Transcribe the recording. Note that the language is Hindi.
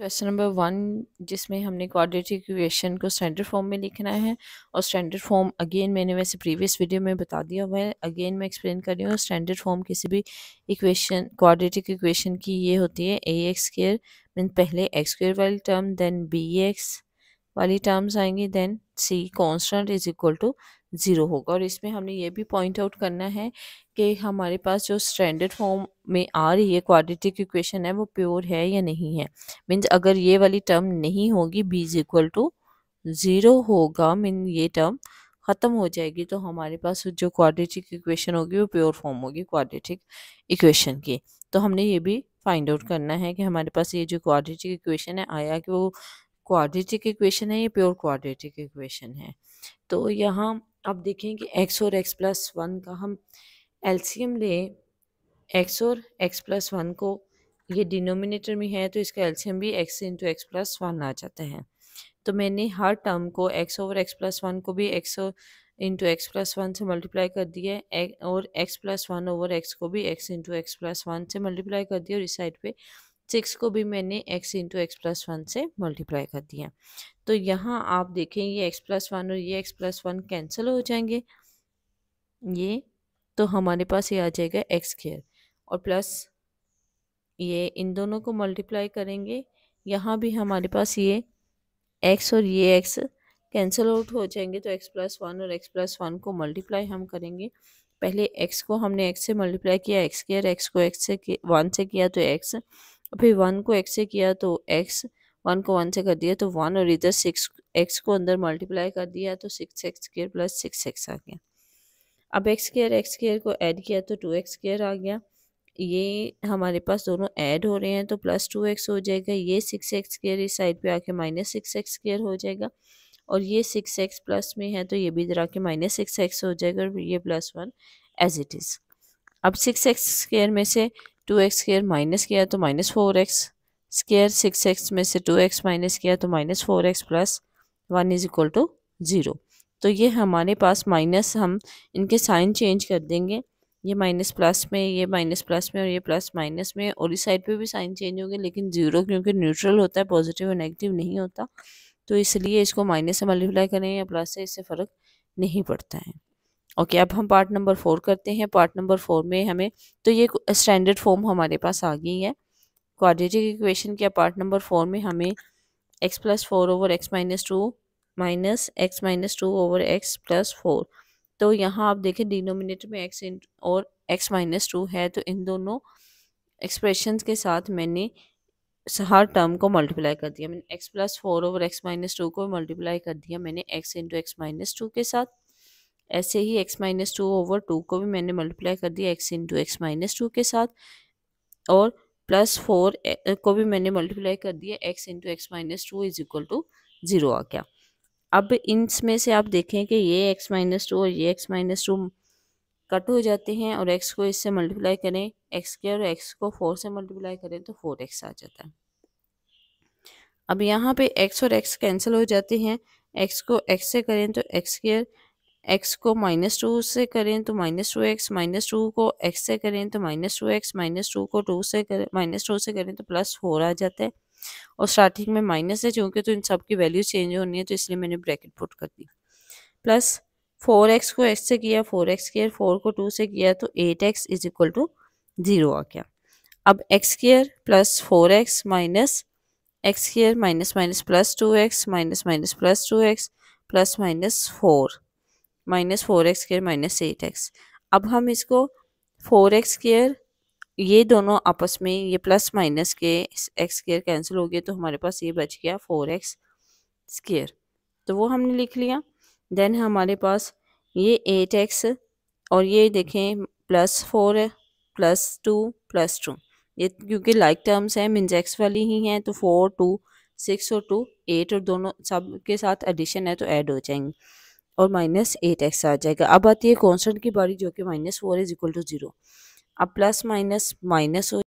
क्वेश्चन नंबर वन जिसमें हमने क्वाड्रेटिक इक्वेशन को स्टैंडर्ड फॉर्म में लिखना है और स्टैंडर्ड फॉर्म अगेन मैंने वैसे प्रीवियस वीडियो में बता दिया हुआ है अगेन मैं एक्सप्लेन कर रही हूँ स्टैंडर्ड फॉर्म किसी भी इक्वेशन क्वाड्रेटिक इक्वेशन की ये होती है ए एक्स स्केयर मीन पहले एक्स स्केयर वाली टर्म देन बी एक्स वाली टर्म्स आएंगी then c constant is equal to zero होगा और इसमें हमने ये भी पॉइंट आउट करना है कि हमारे पास जो स्टैंडर्ड फॉर्म में आ रही है क्वाड्रेटिक इक्वेशन है वो प्योर है या नहीं है मीन्स अगर ये वाली टर्म नहीं होगी b is equal to zero होगा मीन ये टर्म ख़त्म हो जाएगी तो हमारे पास जो क्वाड्रेटिक इक्वेशन होगी वो प्योर फॉर्म होगी क्वाड्रेटिक इक्वेशन की तो हमने ये भी फाइंड आउट करना है कि हमारे पास ये जो क्वाड्रेटिक इक्वेशन है आया कि वो क्वाड्रेटिक इक्वेशन है या प्योर क्वाड्रेटिक इक्वेशन है तो यहाँ अब देखें कि एक्स और एक्स प्लस वन का हम एल्सीयम लें एक्स और एक्स प्लस वन को ये डिनोमिनेटर में है तो इसका एल्सीयम भी x into x plus one आ जाता है तो मैंने हर टर्म को x over x plus one को भी x into x plus one से मल्टीप्लाई कर दिया और x plus one over x को भी x into x plus one से मल्टीप्लाई कर दिया और इस साइड पे सिक्स को भी मैंने x into x plus one से मल्टीप्लाई कर दिया तो यहाँ आप देखें ये एक्स प्लस वन और ये एक्स प्लस वन कैंसिल हो जाएंगे ये तो हमारे पास ये आ जाएगा एक्स केयर और प्लस ये इन दोनों को मल्टीप्लाई करेंगे यहाँ भी हमारे पास ये एक्स और ये एक्स कैंसिल आउट हो जाएंगे तो एक्स प्लस वन और एक्स प्लस वन को मल्टीप्लाई हम करेंगे पहले एक्स को हमने एक्स से मल्टीप्लाई किया एक्स केयर एक्स को एक्स से वन से किया तो एक्स फिर वन को एक्स से किया तो एक्स वन को वन से कर दिया तो वन और इधर सिक्स एक्स को अंदर मल्टीप्लाई कर दिया तो six x square plus six x आ गया अब एक्स स्केयर एक्स स्केयर को ऐड किया तो टू एक्स स्केयर आ गया ये हमारे पास दोनों ऐड हो रहे हैं तो प्लस टू एक्स हो जाएगा ये सिक्स एक्स स्केयर इस साइड पे आके माइनस सिक्स एक्स स्केयर हो जाएगा और ये सिक्स एक्स प्लस में है तो ये भी इधर आके माइनस सिक्स एक्स हो जाएगा और ये plus one as it is अब सिक्स एक्स स्केयर में से टू एक्स स्केयर माइनस किया तो minus four x square six x में से टू एक्स माइनस किया तो minus four x plus one is equal to zero तो ये हमारे पास माइनस हम इनके साइन चेंज कर देंगे ये माइनस प्लस में ये माइनस प्लस में और ये प्लस माइनस में और इस साइड पे भी साइन चेंज होंगे लेकिन ज़ीरो क्योंकि न्यूट्रल होता है पॉजिटिव और नेगेटिव नहीं होता तो इसलिए इसको माइनस से मल्टीप्लाई करें या प्लस से इससे फ़र्क नहीं पड़ता है ओके अब हम पार्ट नंबर फोर करते हैं पार्ट नंबर फोर में हमें तो ये स्टैंडर्ड फॉर्म हमारे पास आ गई है क्वाड्रेटिक इक्वेशन के पार्ट नंबर फोर में हमें x plus four over x minus two minus x minus two over x plus four तो यहाँ आप देखें डिनोमिनेटर में एक्स और एक्स माइनस टू है तो इन दोनों एक्सप्रेशन के साथ मैंने हर टर्म को मल्टीप्लाई कर दिया मैंने x plus four over x minus two को मल्टीप्लाई कर दिया मैंने x into x minus two के साथ ऐसे ही x minus two over two को भी मैंने मल्टीप्लाई कर दिया x into x minus two के साथ और प्लस फोर को भी मैंने मल्टीप्लाई कर दिया x into x minus two is equal to zero आ गया अब इसमें से आप देखें कि ये x माइनस टू और ये x माइनस टू कट हो जाते हैं और x को इससे मल्टीप्लाई करें एक्स के और एक्स को फोर से मल्टीप्लाई करें तो फोर एक्स आ जाता है अब यहाँ पे x और x कैंसिल हो जाते हैं x को x से करें तो एक्स केयर एक्स को माइनस टू से करें तो minus two x minus two को एक्स से करें तो minus two x minus two को टू से करें माइनस टू से करें तो प्लस फोर आ जाता है और स्टार्टिंग में माइनस है क्योंकि तो इन सब की वैल्यू चेंज होनी है तो इसलिए मैंने ब्रैकेट पुट कर दी प्लस फोर एक्स को एक्स से किया फोर एक्स केयर फोर को टू से किया तो eight x is equal to zero आ गया अब x square plus four x minus x square minus minus plus two x minus minus plus two x plus minus four minus four x square minus eight x अब हम इसको फोर एक्स स्केयर ये दोनों आपस में ये प्लस माइनस के एक्स स्केयर कैंसिल हो गया तो हमारे पास ये बच गया फोर एक्स स्केयर तो वो हमने लिख लिया देन हमारे पास ये एट एक्स और ये देखें plus four plus two plus two ये क्योंकि लाइक टर्म्स हैं मीन्स एक्स वाली ही हैं तो फोर टू सिक्स और टू एट और दोनों सब के साथ एडिशन है तो ऐड हो जाएंगे और माइनस एट एक्स आ जाएगा अब आती है कॉन्स्टेंट की बारी जो कि minus four is equal to zero अब प्लस माइनस माइनस हो